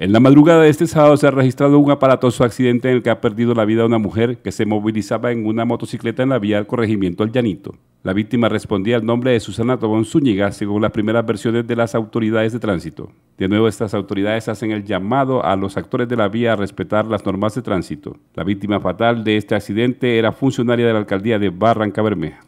En la madrugada de este sábado se ha registrado un aparatoso accidente en el que ha perdido la vida una mujer que se movilizaba en una motocicleta en la vía del corregimiento El Llanito. La víctima respondía al nombre de Susana Tobón Zúñiga, según las primeras versiones de las autoridades de tránsito. De nuevo, estas autoridades hacen el llamado a los actores de la vía a respetar las normas de tránsito. La víctima fatal de este accidente era funcionaria de la alcaldía de Barranca Bermeja.